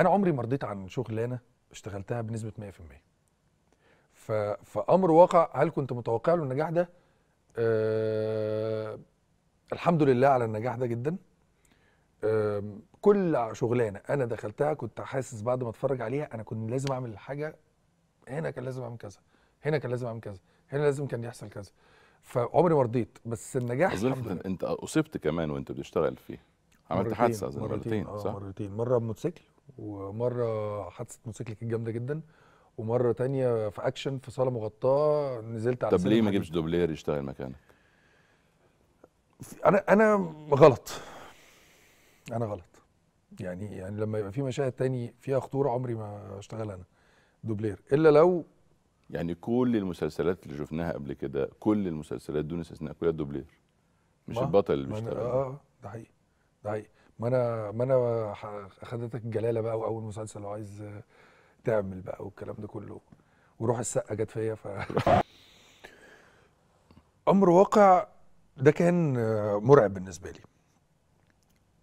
انا عمري ما رضيت عن شغلانه اشتغلتها بنسبه 100% ف... فامر واقع هل كنت متوقع له النجاح ده أه... الحمد لله على النجاح ده جدا أه... كل شغلانه انا دخلتها كنت حاسس بعد ما اتفرج عليها انا كنت لازم اعمل حاجه هنا كان لازم اعمل كذا هنا كان لازم اعمل كذا هنا لازم كان يحصل كذا فعمري ما رضيت بس النجاح الحمد لله انت اصبت كمان وانت بتشتغل فيه عملت حادثه مرتين مرتين, مرتين آه، صح؟ مرتين مره بموتوسيكل ومره حادثه موتوسيكل كانت جامده جدا ومره تانية في اكشن في صاله مغطاه نزلت على طب ليه ما جبتش دوبلير يشتغل مكانك؟ انا انا غلط انا غلط يعني يعني لما يبقى في مشاهد تاني فيها خطوره عمري ما اشتغل انا دوبلير الا لو يعني كل المسلسلات اللي شفناها قبل كده كل المسلسلات دون استثناء كلها دوبلير مش البطل اللي بيشتغل آه،, اه ده حقيقي ده حقيقي ما انا ما انا اخذتك الجلاله بقى واول مسلسل وعايز تعمل بقى والكلام ده كله وروح السقه جت فيا ف امر واقع ده كان مرعب بالنسبه لي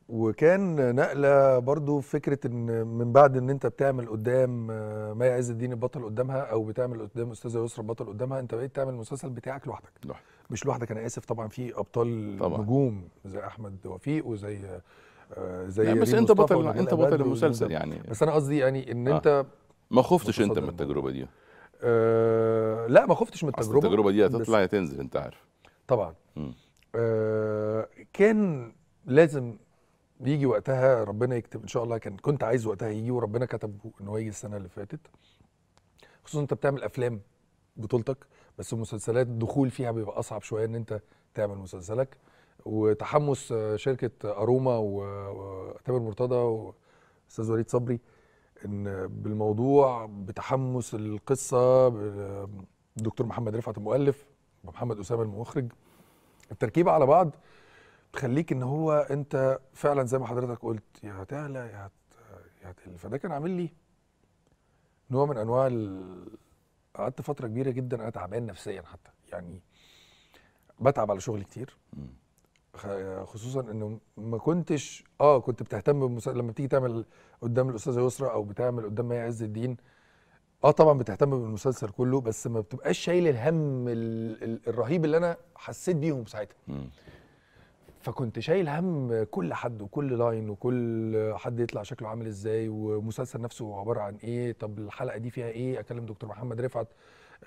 وكان نقله برضو فكره ان من بعد ان انت بتعمل قدام ما عز الدين البطل قدامها او بتعمل قدام استاذه يسرا البطل قدامها انت بقيت تعمل المسلسل بتاعك لوحدك مش لوحدك انا اسف طبعا في ابطال طبعا. نجوم زي احمد وفيق وزي آه، زي بس انت بطل انت بطل المسلسل يعني بس انا قصدي يعني ان آه. انت ما خفتش انت من التجربه دي آه لا ما خفتش من التجربه التجربه دي هتطلع يا تنزل انت عارف طبعا آه كان لازم يجي وقتها ربنا يكتب ان شاء الله كان كنت عايز وقتها يجي وربنا كتبه ان هو يجي السنه اللي فاتت خصوصا انت بتعمل افلام بطولتك بس المسلسلات الدخول فيها بيبقى اصعب شويه ان انت تعمل مسلسلك وتحمس آه، شركه اروما وتامر مرتضى واستاذ وليد صبري ان بالموضوع بتحمس القصه الدكتور آه، محمد رفعت المؤلف ومحمد اسامه المخرج التركيبه على بعض تخليك ان هو انت فعلا زي ما حضرتك قلت يا هتعلى يا يا هتقل فده كان عامل لي نوع من انواع قعدت فتره كبيره جدا انا تعبان نفسيا حتى يعني بتعب على شغل كتير خصوصا انه ما كنتش اه كنت بتهتم بمسا... لما بتيجي تعمل قدام الاستاذه يسرا او بتعمل قدام مي عز الدين اه طبعا بتهتم بالمسلسل كله بس ما بتبقاش شايل الهم ال... ال... الرهيب اللي انا حسيت بيهم ساعتها فكنت شايل هم كل حد وكل لاين وكل حد يطلع شكله عامل ازاي ومسلسل نفسه عباره عن ايه طب الحلقه دي فيها ايه اكلم دكتور محمد رفعت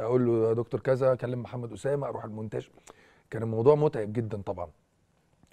اقول له يا دكتور كذا اكلم محمد اسامه اروح المونتاج كان الموضوع متعب جدا طبعا